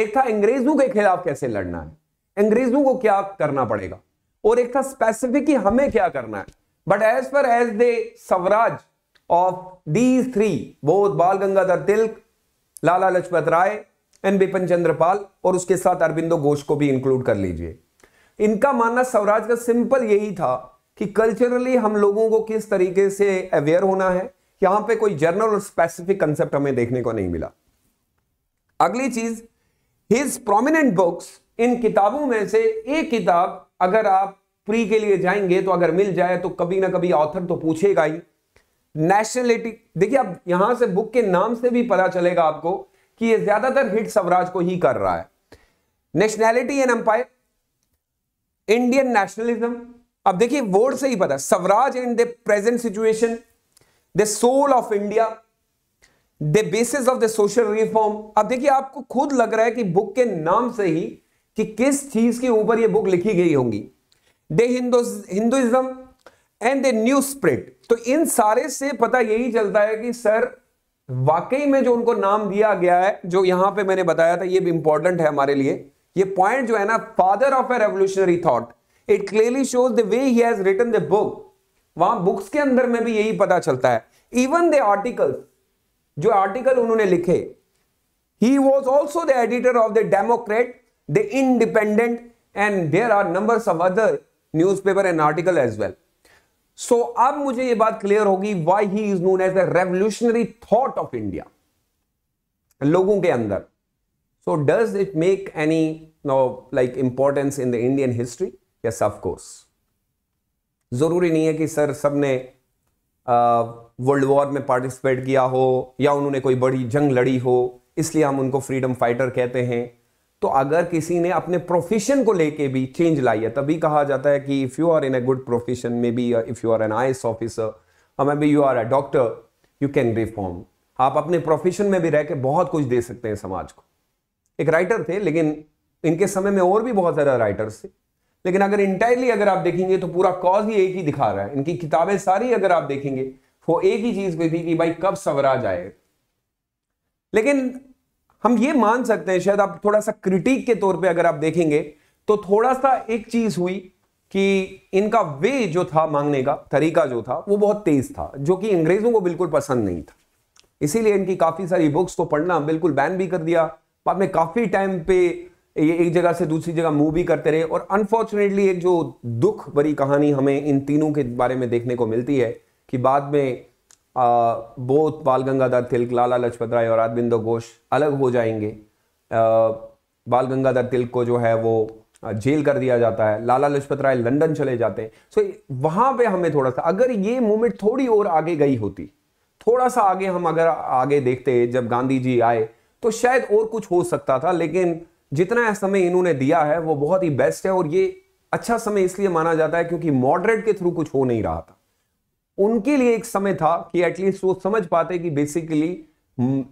एक था अंग्रेजों के खिलाफ कैसे लड़ना है अंग्रेजों को क्या करना पड़ेगा और एक था स्पेसिफिक कि हमें क्या करना है but as per as they swaraj of the three both Bal Gangadhar Tilak Lala Lajpat Rai and Bipin Chandrapal और उसके साथ अरविंदो घोष को भी इंक्लूड कर लीजिए इनका मानना स्वराज का सिंपल यही था कि कल्चरली हम लोगों को किस तरीके से अवेयर होना है यहां पे कोई जर्नल और स्पेसिफिक कंसेप्ट हमें देखने को नहीं मिला अगली चीज हिज प्रोमिनेंट बुक्स इन किताबों में से एक किताब अगर आप प्री के लिए जाएंगे तो अगर मिल जाए तो कभी ना कभी ऑथर तो पूछेगा ही नेशनलिटी देखिए अब यहां से बुक के नाम से भी पता चलेगा आपको कि ये ज्यादातर हिट स्वराज को ही कर रहा है nationality and empire Indian nationalism अब देखिए वर्ड से ही पता swaraj in the present situation the soul of India the basis of the social reform अब देखिए आपको खुद लग रहा है कि बुक के नाम से ही कि किस चीज के ऊपर यह बुक लिखी गई होंगी the Hinduism and the new spirit तो इन सारे से पता यही चलता है कि सर वाकई में जो उनको नाम दिया गया है जो यहां पे मैंने बताया था ये भी इंपॉर्टेंट है हमारे लिए ये पॉइंट जो है ना father of a revolutionary thought it clearly shows the way he has written the book वहां बुक्स के अंदर में भी यही पता चलता है इवन द आर्टिकल्स जो आर्टिकल उन्होंने लिखे he was also the editor of the Democrat the Independent and there are number of other newspaper and article as well so so, अब मुझे यह बात क्लियर होगी why he is known as the revolutionary thought of India लोगों के अंदर so does it make any no like importance in the Indian history yes of course जरूरी नहीं है कि सर सब ने वर्ल्ड वॉर में पार्टिसिपेट किया हो या उन्होंने कोई बड़ी जंग लड़ी हो इसलिए हम उनको फ्रीडम फाइटर कहते हैं तो अगर किसी ने अपने प्रोफेशन को लेके भी चेंज लाई है तभी कहा जाता है कि if you are in a good profession maybe if you are an I S officer और maybe you are a doctor you can reform आप अपने प्रोफेशन में भी रह के बहुत कुछ दे सकते हैं समाज को एक राइटर थे लेकिन इनके समय में और भी बहुत ज़्यादा राइटर्स थे लेकिन अगर इंटायरली अगर आप देखेंगे तो पूरा कॉज ही एक ही दिखा रहा है इनकी किताबें सारी अगर आप देखेंगे वो एक ही चीज़ पे थी कि भाई कब स्वराज आए लेकिन हम ये मान सकते हैं शायद आप थोड़ा सा क्रिटिक के तौर पे अगर आप देखेंगे तो थोड़ा सा एक चीज हुई कि इनका वे जो था मांगने का तरीका जो था वो बहुत तेज था जो कि अंग्रेजों को बिल्कुल पसंद नहीं था इसीलिए इनकी काफी सारी बुक्स को तो पढ़ना बिल्कुल बैन भी कर दिया बाद में काफी टाइम पे ये एक जगह से दूसरी जगह मूव भी करते रहे और अनफॉर्चुनेटली एक जो दुख भरी कहानी हमें इन तीनों के बारे में देखने को मिलती है कि बाद में बोध बाल गंगाधर तिलक लाला लजपत राय और अरबिंदो घोष अलग हो जाएंगे बाल गंगाधर तिलक को जो है वो जेल कर दिया जाता है लाला लजपत राय लंदन चले जाते हैं सो वहाँ वहां पे हमें थोड़ा सा अगर ये मूवमेंट थोड़ी और आगे गई होती थोड़ा सा आगे हम अगर आगे देखते जब गांधी जी आए तो शायद और कुछ हो सकता था लेकिन जितना समय इन्होंने दिया है वो बहुत ही बेस्ट है और ये अच्छा समय इसलिए माना जाता है क्योंकि मॉडरेट के थ्रू कुछ हो नहीं रहा था उनके लिए एक समय था कि एटलीस्ट वो समझ पाते कि बेसिकली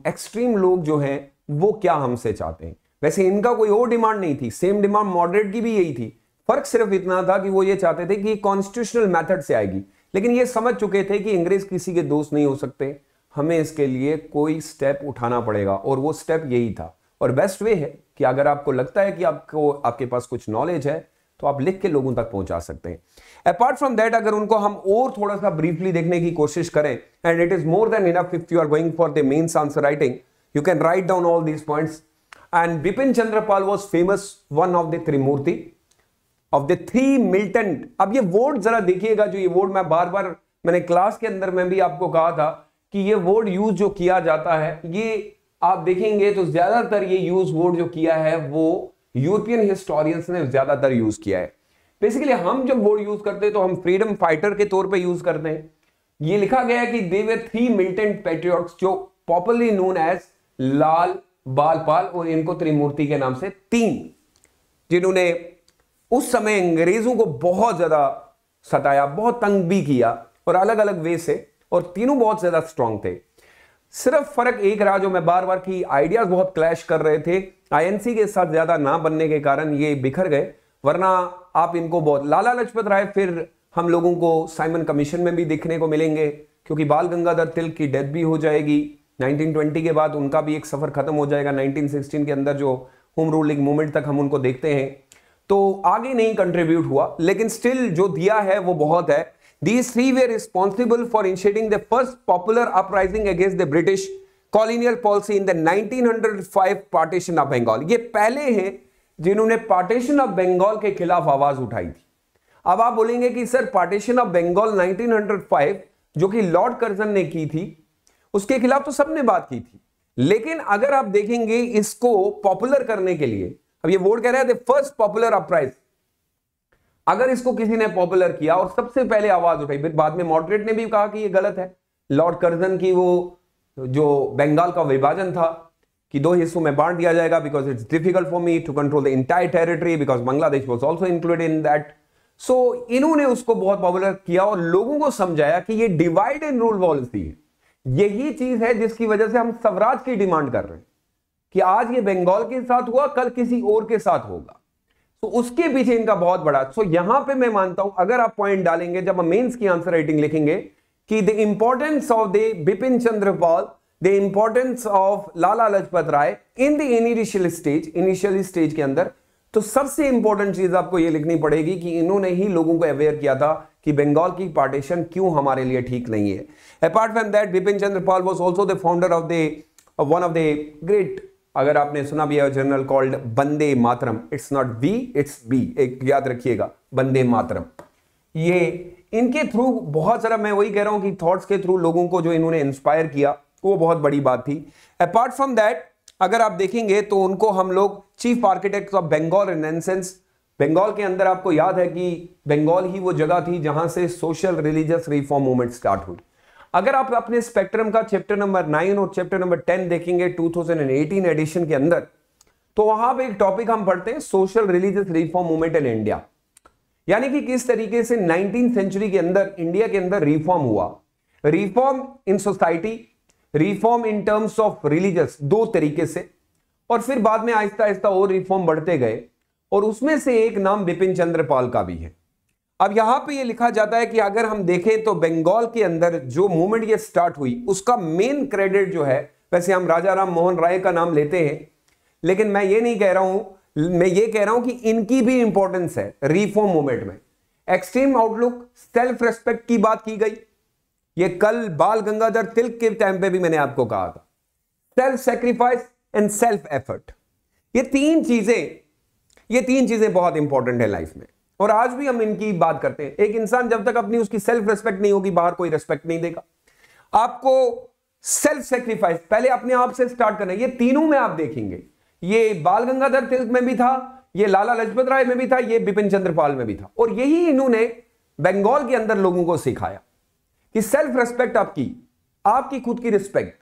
एक्सट्रीम हम्म, लोग जो हैं वो क्या हमसे चाहते हैं वैसे इनका कोई और डिमांड नहीं थी सेम डिमांड मॉडरेट की भी यही थी फर्क सिर्फ इतना था कि वो ये चाहते थे कि कॉन्स्टिट्यूशनल मैथड से आएगी लेकिन ये समझ चुके थे कि अंग्रेज किसी के दोस्त नहीं हो सकते हमें इसके लिए कोई स्टेप उठाना पड़ेगा और वो स्टेप यही था और बेस्ट वे है कि अगर आपको लगता है कि आपको आपके पास कुछ नॉलेज है तो आप लिख के लोगों तक पहुंचा सकते हैं अपार्ट फ्रॉम दैट अगर उनको हम और थोड़ा सा ब्रीफली देखने की कोशिश करें and it is more than enough if you are going for the mains answer writing you can write down all these points and Bipin Chandrapal was famous one of the Trimurti of the three militant अब ये vote जरा देखिएगा जो ये vote मैं बार बार मैंने class के अंदर में भी आपको कहा था कि ये वोट यूज जो किया जाता है ये आप देखेंगे तो ज्यादातर ये यूज वोट जो किया है वो यूरोपियन हिस्टोरियंस ने ज्यादातर यूज किया है बेसिकली हम जब वर्ड यूज करते हैं तो हम फ्रीडम फाइटर के तौर पे यूज करते हैं ये लिखा गया है कि देवे थ्री मिलिटेंट पेट्रियॉट्स जो पॉपुलरली नोन एज लाल बालपाल और इनको त्रिमूर्ति के नाम से तीन जिन्होंने उस समय अंग्रेजों को बहुत ज्यादा सताया बहुत तंग भी किया और अलग अलग वे से और तीनों बहुत ज्यादा स्ट्रांग थे सिर्फ फर्क एक रहा जो मैं बार बार की आइडियाज बहुत क्लैश कर रहे थे आईएनसी के साथ ज्यादा ना बनने के कारण ये बिखर गए वरना आप इनको बहुत लाला लाजपत राय फिर हम लोगों को साइमन कमीशन में भी देखने को मिलेंगे क्योंकि बाल गंगाधर तिलक की डेथ भी हो जाएगी 1920 के बाद उनका भी एक सफ़र ख़त्म हो जाएगा 1916 के अंदर जो होम रूलिंग मूवमेंट तक हम उनको देखते हैं तो आगे नहीं कंट्रीब्यूट हुआ लेकिन स्टिल जो दिया है वो बहुत है these three were responsible for initiating the first popular uprising against the British colonial policy in the 1905 partition of Bengal ये पहले हैं जिन्होंने पार्टीशन ऑफ बंगाल के खिलाफ आवाज उठाई थी अब आप बोलेंगे कि सर पार्टीशन ऑफ बंगाल 1905 जो कि लॉर्ड कर्जन ने की थी उसके खिलाफ तो सबने बात की थी लेकिन अगर आप देखेंगे इसको पॉपुलर करने के लिए अब ये वोट कह रहे थे फर्स्ट पॉपुलर अपराइज अगर इसको किसी ने पॉपुलर किया और सबसे पहले आवाज उठाई फिर बाद में मॉडरेट ने भी कहा कि यह गलत है लॉर्ड कर्जन की वो जो बंगाल का विभाजन था कि दो हिस्सों में बांट दिया जाएगा because it's difficult for me to control the entire territory because Bangladesh was also included in that so इन्होंने उसको बहुत पॉपुलर किया और लोगों को समझाया कि ये डिवाइड एंड रूल पॉलिसी यही चीज है जिसकी वजह से हम स्वराज की डिमांड कर रहे हैं कि आज ये बंगाल के साथ हुआ कल किसी और के साथ होगा तो उसके पीछे इनका बहुत बड़ा सो यहां पे मैं मानता हूं अगर आप पॉइंट डालेंगे जब हम मेंस की आंसर राइटिंग लिखेंगे कि the importance of the Bipin Chandrapal the importance of Lala Lajpat Rai in the initial stage initial stage के अंदर तो सबसे इंपॉर्टेंट चीज आपको यह लिखनी पड़ेगी कि इन्होंने ही लोगों को अवेयर किया था कि बंगाल की पार्टीशन क्यों हमारे लिए ठीक नहीं है apart from that Bipin Chandra Pal was also the founder of the one of the great अगर आपने सुना भी है journal called Bande Mataram it's not B it's B एक याद रखिएगा बंदे मातरम ये इनके थ्रू बहुत सारा मैं वही कह रहा हूं कि थॉट्स के थ्रू लोगों को जो इन्होंने इंस्पायर किया वो बहुत बड़ी बात थी अपार्ट फ्रॉम दैट अगर आप देखेंगे तो उनको हम लोग chief architect of Bengal renaissance Bengal के अंदर आपको याद है कि बंगाल ही वो जगह थी जहां से social religious reform movement start हुई अगर आप अपने स्पेक्ट्रम का चैप्टर नंबर नाइन और चैप्टर नंबर टेन देखेंगे 2018 एडिशन के अंदर तो वहां पे एक टॉपिक हम पढ़ते हैं social religious reform movement in India यानी कि किस तरीके से नाइनटीन सेंचुरी के अंदर इंडिया के अंदर रिफॉर्म हुआ reform in society reform in terms of religious दो तरीके से और फिर बाद में आहिस्ता आहिस्ता और रिफॉर्म बढ़ते गए और उसमें से एक नाम बिपिन चंद्र पाल का भी है अब यहां पे ये लिखा जाता है कि अगर हम देखें तो बंगाल के अंदर जो मूवमेंट ये स्टार्ट हुई उसका मेन क्रेडिट जो है वैसे हम राजा राम मोहन राय का नाम लेते हैं लेकिन मैं ये नहीं कह रहा हूं मैं ये कह रहा हूं कि इनकी भी इंपॉर्टेंस है रिफॉर्म मूवमेंट में एक्सट्रीम आउटलुक सेल्फ रेस्पेक्ट की बात की गई ये कल बाल गंगाधर तिलक के टाइम पे भी मैंने आपको कहा था self sacrifice and self effort ये तीन चीजें ये तीन चीजें बहुत इंपॉर्टेंट है लाइफ में और आज भी हम इनकी बात करते हैं एक इंसान जब तक अपनी उसकी सेल्फ रेस्पेक्ट नहीं होगी बाहर कोई रेस्पेक्ट नहीं देगा आपको सेल्फ सेक्रीफाइस पहले अपने आप से स्टार्ट करना ये तीनों में आप देखेंगे ये बाल गंगाधर तिलक में भी था ये लाला लजपत राय में भी था ये बिपिन चंद्रपाल में भी था और यही इन्होंने बंगाल के अंदर लोगों को सिखाया कि सेल्फ रेस्पेक्ट आपकी आपकी खुद की रिस्पेक्ट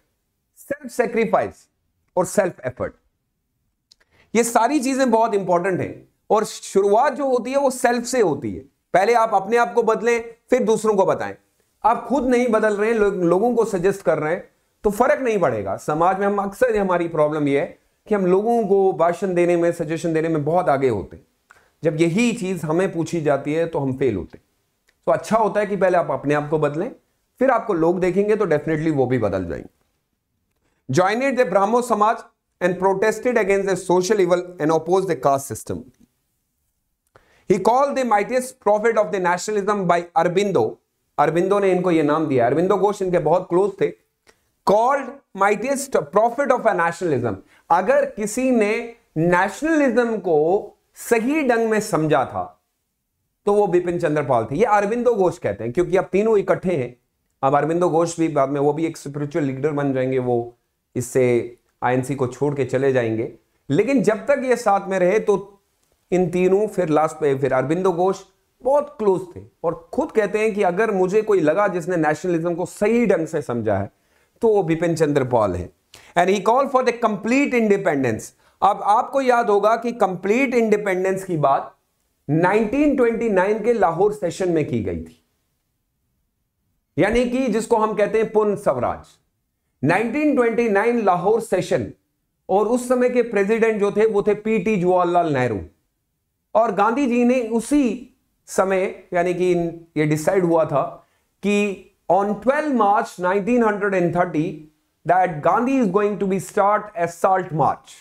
सेल्फ सेक्रीफाइस और सेल्फ एफर्ट ये सारी चीजें बहुत इंपॉर्टेंट है और शुरुआत जो होती है वो सेल्फ से होती है पहले आप अपने आप को बदलें फिर दूसरों को बताएं आप खुद नहीं बदल रहे हैं लो, लोगों को सजेस्ट कर रहे हैं तो फर्क नहीं पड़ेगा समाज में हम अक्सर हमारी प्रॉब्लम यह है कि हम लोगों को भाषण देने में सजेशन देने में बहुत आगे होते हैं जब यही चीज हमें पूछी जाती है तो हम फेल होते हैं तो अच्छा होता है कि पहले आप अपने आप को बदलें फिर आपको लोग देखेंगे तो डेफिनेटली वो भी बदल जाएंगे ज्वाइनेड the Brahmo Samaj and protested against the social evil and oppose the caste system he call the mightiest prophet of the nationalism by Aurobindo Aurobindo ने इनको ये नाम दिया अरबिंदो घोष इनके बहुत क्लोज थे called mightiest prophet of a nationalism अगर किसी ने नेशनलिज्म को सही ढंग में समझा था तो वो बिपिन चंद्रपाल थे ये अरविंदो घोष कहते हैं क्योंकि अब तीनों इकट्ठे हैं अब अरविंदो घोष भी बाद में वो भी एक स्पिरिचुअल लीडर बन जाएंगे वो इससे आईएनसी को छोड़ के चले जाएंगे लेकिन जब तक ये साथ में रहे तो इन तीनों फिर लास्ट में फिर अरविंदो घोष बहुत क्लोज थे और खुद कहते हैं कि अगर मुझे कोई लगा जिसने नेशनलिज्म को सही ढंग से समझा है तो वो बिपिन चंद्र पॉल है and he call for the complete independence अब आपको याद होगा कि कंप्लीट इंडिपेंडेंस की बात 1929 के लाहौर सेशन में की गई थी यानी कि जिसको हम कहते हैं पुन स्वराज 1929 लाहौर सेशन और उस समय के प्रेसिडेंट जो थे वो थे पीटी जवाहरलाल नेहरू और गांधी जी ने उसी समय यानी कि ये डिसाइड हुआ था कि on 12 March 1930 that Gandhi is going to be start salt march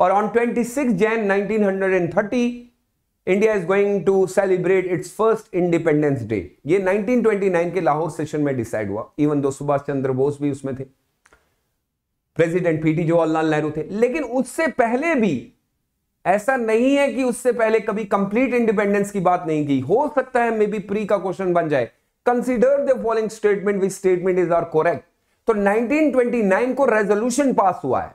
और on 26 Jan 1930 India is going to celebrate its first independence day ये 1929 के लाहौर सेशन में डिसाइड हुआ इवन दो सुभाष चंद्र बोस भी उसमें थे प्रेसिडेंट पीटी जवाहरलाल नेहरू थे लेकिन उससे पहले भी ऐसा नहीं है कि उससे पहले कभी कंप्लीट इंडिपेंडेंस की बात नहीं की हो सकता है मे बी प्री का क्वेश्चन बन जाए consider the following statement which statement is are correct तो 1929 को रेजोल्यूशन पास हुआ है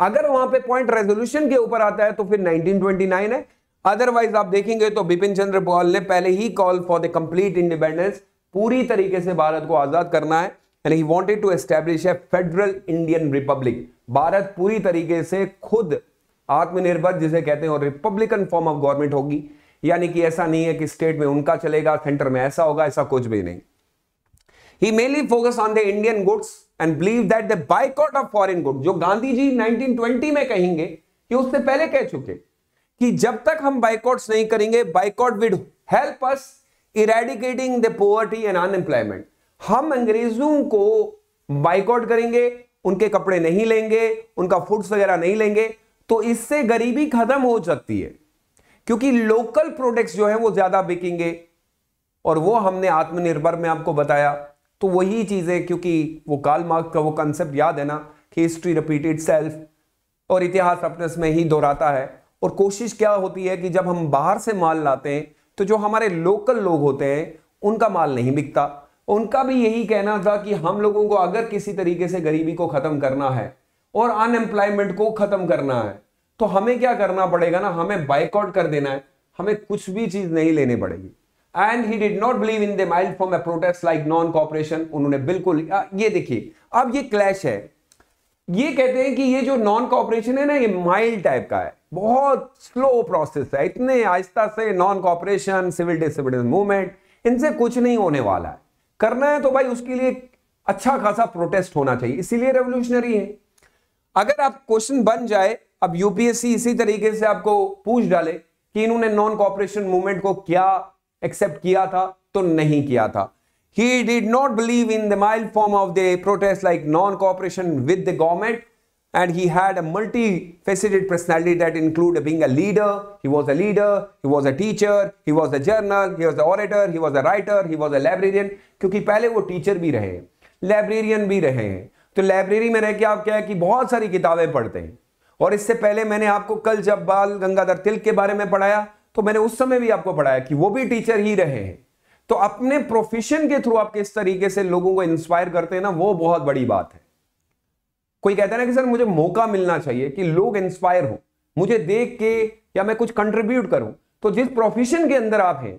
अगर वहां पे पॉइंट रेजोल्यूशन के ऊपर आता है तो फिर 1929 है अदरवाइज आप देखेंगे तो बिपिन चंद्र पॉल ने पहले ही call for the complete independence पूरी तरीके से भारत को आजाद करना है and he wanted to establish a federal Indian republic Bharat पूरी तरीके से खुद आत्मनिर्भर जिसे कहते हैं और रिपब्लिकन फॉर्म ऑफ गवर्नमेंट होगी यानी कि ऐसा नहीं है कि स्टेट में उनका चलेगा सेंटर में ऐसा होगा ऐसा कुछ भी नहीं he mainly focus on the Indian goods and believe that the boycott of foreign good जो गांधी जी 1920 में कहेंगे कि उससे पहले कह चुके कि जब तक हम बाइकॉट नहीं करेंगे boycott will help us eradicating the poverty and unemployment हम अंग्रेजों को बाइकआउट करेंगे उनके कपड़े नहीं लेंगे उनका फूड्स वगैरह नहीं लेंगे तो इससे गरीबी खत्म हो सकती है क्योंकि लोकल प्रोडक्ट्स जो है वो ज्यादा बिकेंगे और वो हमने आत्मनिर्भर में आपको बताया तो वही चीज़ है क्योंकि वो काल मार्क का वो कंसेप्ट याद है ना कि हिस्ट्री रिपीटेड सेल्फ और इतिहास अपने में ही दोहराता है और कोशिश क्या होती है कि जब हम बाहर से माल लाते हैं तो जो हमारे लोकल लोग होते हैं उनका माल नहीं बिकता उनका भी यही कहना था कि हम लोगों को अगर किसी तरीके से गरीबी को ख़त्म करना है और अनएम्प्लॉयमेंट को ख़त्म करना है तो हमें क्या करना पड़ेगा ना हमें बाइकआउट कर देना है हमें कुछ भी चीज़ नहीं लेनी पड़ेगी and he did not believe in the mild form protest like non cooperation उन्होंने बिल्कुल ये देखिए अब ये क्लैश है ये कहते हैं कि ये जो नॉन कॉपरेशन है ना ये माइल्ड टाइप का है बहुत स्लो प्रोसेस है इतने आहिस्ता से non cooperation civil disobedience movement इनसे कुछ नहीं होने वाला है करना है तो भाई उसके लिए अच्छा खासा प्रोटेस्ट होना चाहिए इसीलिए रेवोल्यूशनरी है अगर आप क्वेश्चन बन जाए अब यूपीएससी इसी तरीके से आपको पूछ डाले कि इन्होंने नॉन कॉपरेशन मूवमेंट को क्या एक्सेप्ट किया था तो नहीं किया था he did not believe in the mild form of the protest like non-cooperation with the government and he had a multi faceted personality that included being a leader he was a leader he was a teacher he was a journal he was an orator he was a writer he was a librarian क्योंकि पहले वो teacher भी रहे librarian भी रहे तो library में रह के आप क्या है कि बहुत सारी किताबें पढ़ते हैं और इससे पहले मैंने आपको कल जब बाल गंगाधर तिलक के बारे में पढ़ाया तो मैंने उस समय भी आपको पढ़ाया कि वो भी टीचर ही रहे हैं तो अपने प्रोफेशन के थ्रू आप किस तरीके से लोगों को इंस्पायर करते हैं ना वो बहुत बड़ी बात है कोई कहता है ना कि सर मुझे मौका मिलना चाहिए कि लोग इंस्पायर हो मुझे देख के या मैं कुछ कंट्रीब्यूट करूं तो जिस प्रोफेशन के अंदर आप हैं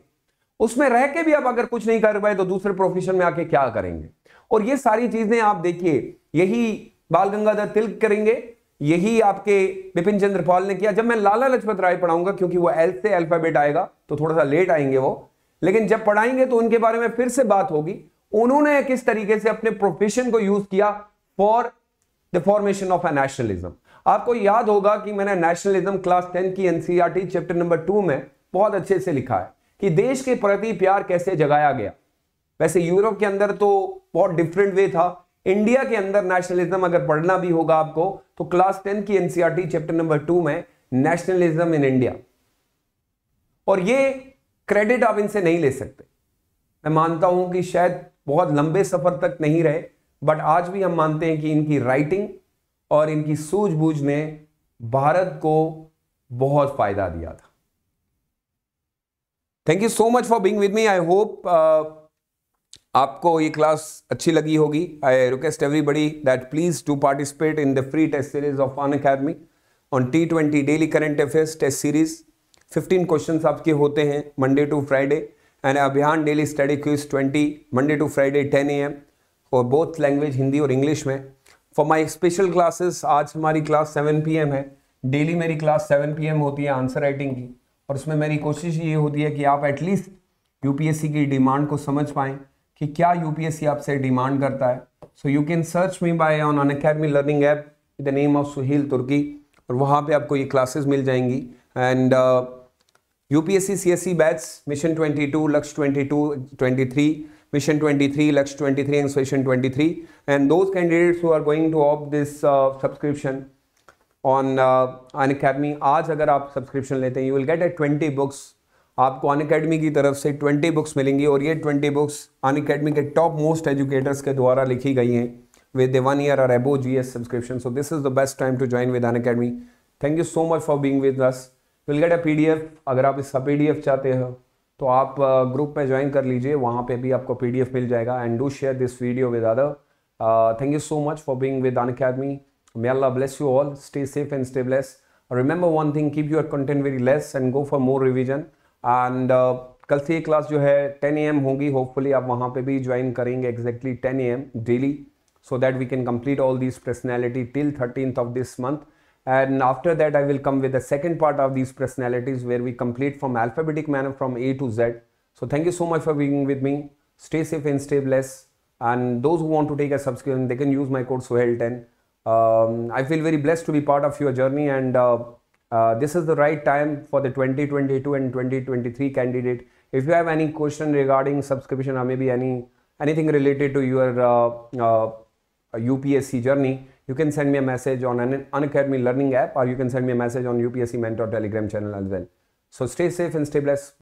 उसमें रह के भी आप अगर कुछ नहीं कर पाए तो दूसरे प्रोफेशन में आके क्या करेंगे और ये सारी चीजें आप देखिए यही बाल गंगाधर तिलक करेंगे यही आपके बिपिन चंद्र पॉल ने किया जब मैं लाला लजपत राय पढ़ाऊंगा क्योंकि वो एल से अल्फाबेट आएगा तो थोड़ा सा लेट आएंगे वो लेकिन जब पढ़ाएंगे तो उनके बारे में फिर से बात होगी उन्होंने किस तरीके से अपने प्रोफेशन को यूज किया for the formation of a nationalism आपको याद होगा कि मैंने नेशनलिज्म क्लास टेन की एनसीआरटी चैप्टर नंबर टू में बहुत अच्छे से लिखा है कि देश के प्रति प्यार कैसे जगाया गया वैसे यूरोप के अंदर तो बहुत डिफरेंट वे था इंडिया के अंदर नेशनलिज्म अगर पढ़ना भी होगा आपको तो क्लास टेन की एनसीआरटी चैप्टर नंबर टू में नेशनलिज्म इन इंडिया और ये क्रेडिट आप इनसे नहीं ले सकते मैं मानता हूं कि शायद बहुत लंबे सफर तक नहीं रहे बट आज भी हम मानते हैं कि इनकी राइटिंग और इनकी सूझबूझ ने भारत को बहुत फायदा दिया था thank you so much for being with me I hope आपको ये क्लास अच्छी लगी होगी I request everybody that please to participate in the free test series of Unacademy on T twenty daily current affairs test series fifteen question आपके होते हैं Monday to Friday and Abhiyan daily study cues twenty Monday to Friday ten A M और both language Hindi और English में for my special classes आज हमारी class seven P M है daily मेरी क्लास सेवन पी एम होती है आंसर राइटिंग की और उसमें मेरी कोशिश ये होती है कि आप एटलीस्ट सी की डिमांड को समझ पाएँ कि क्या यूपीएससी आपसे डिमांड करता है so you can search me by on Unacademy learning app the name of Suhail Turki और वहाँ पे आपको ये क्लासेस मिल जाएंगी and U P S C C S C batch mission twenty two Lakshya twenty two twenty three mission twenty three Lakshya twenty three and session twenty three and those candidates who are going to opt this subscription on Unacademy आज अगर आप subscription लेते हैं you will get a twenty books आपको Unacademy की तरफ से 20 books मिलेंगी और ये 20 बुक्स अन अकेडमी के टॉप मोस्ट एजुकेटर्स के द्वारा लिखी गई हैं विद वन ईयर और एबो G S subscription so this is the best time to join with Unacademy thank you so much for being with this will get a P D F अगर आप इसका P D F चाहते हो तो आप group uh, में join कर लीजिए वहाँ पे भी आपको पी डी एफ मिल जाएगा and do share this video with other thank you so much for being with Unacademy may Allah bless you all stay safe and stay bless remember one thing keep your content very less and go for more revision And, uh, कल class, ये class जो 10 a.m. होगी hopefully आप वहाँ पे भी join exactly 10 a.m. daily, so that we can complete all these personalities till 13th of this month and after that i will come with the second part of these personalities where we complete from alphabetic manner from a to z so thank you so much for being with me stay safe and stay blessed and those who want to take a subscription they can use my code sohel10 um, i feel very blessed to be part of your journey and uh, uh, this is the right time for the 2022 and 2023 candidate. If you have any question regarding subscription or maybe any anything related to your uh, UPSC uh, journey, you can send me a message on an Unacademy Learning app or you can send me a message on UPSC Mentor Telegram channel as well. So stay safe and stay blessed.